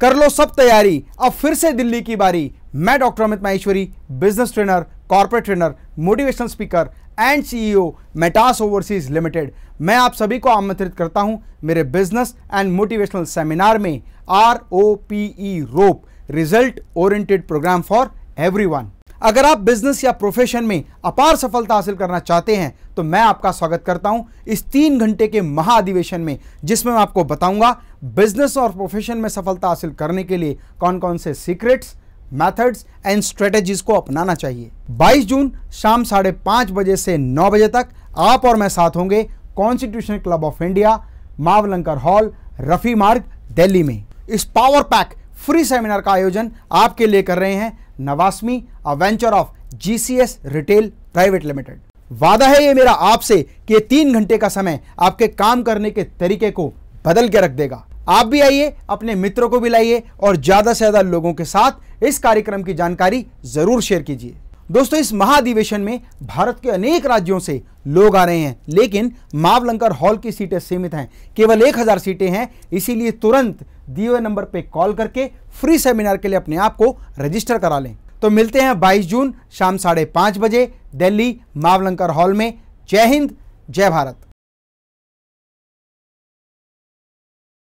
कर लो सब तैयारी अब फिर से दिल्ली की बारी मैं doctor Amit Maheshwari business trainer corporate trainer motivational speaker and CEO e Metas overseas limited मैं आप सभी को आमंत्रित करता हूं मेरे बिजनेस एंड मोटिवेशनल सेमिनार में R O P E rope result oriented program for everyone अगर आप बिजनेस या प्रोफेशन में अपार सफलता हासिल करना चाहते हैं तो मैं आपका स्वागत करता हूं इस तीन घंटे के महाअधिवेशन में जिसमें मैं आपको बताऊंगा बिजनेस और प्रोफेशन में सफलता हासिल करने के लिए कौन कौन से सीक्रेट्स मैथड्स एंड स्ट्रेटेजीज को अपनाना चाहिए 22 जून शाम साढ़े पांच बजे से नौ बजे तक आप और मैं साथ होंगे constitution club of India Mavalankar hall Rafi Marg Delhi में इस पावर पैक फ्री सेमिनार का आयोजन आपके लिए कर रहे हैं नवासमी अवेंचर of GCS retail private limited वादा है ये मेरा आपसे कि तीन घंटे का समय आपके काम करने के तरीके को बदल के रख देगा आप भी आइए अपने मित्रों को भी लाइए और ज़्यादा से ज़्यादा लोगों के साथ इस कार्यक्रम की जानकारी ज़रूर शेयर कीजिए दोस्तों इस महाधिवेशन में भारत के अनेक राज्यों से लोग आ रहे हैं लेकिन मावलंकर हॉल की सीटें सीमित हैं केवल एक हज़ार सीटें हैं इसीलिए तुरंत दिए हुए नंबर पर कॉल करके फ्री सेमिनार के लिए अपने आप को रजिस्टर करा लें तो मिलते हैं 22 जून शाम साढ़े पाँच बजे दिल्ली मावलंकर हॉल में जय हिंद जय भारत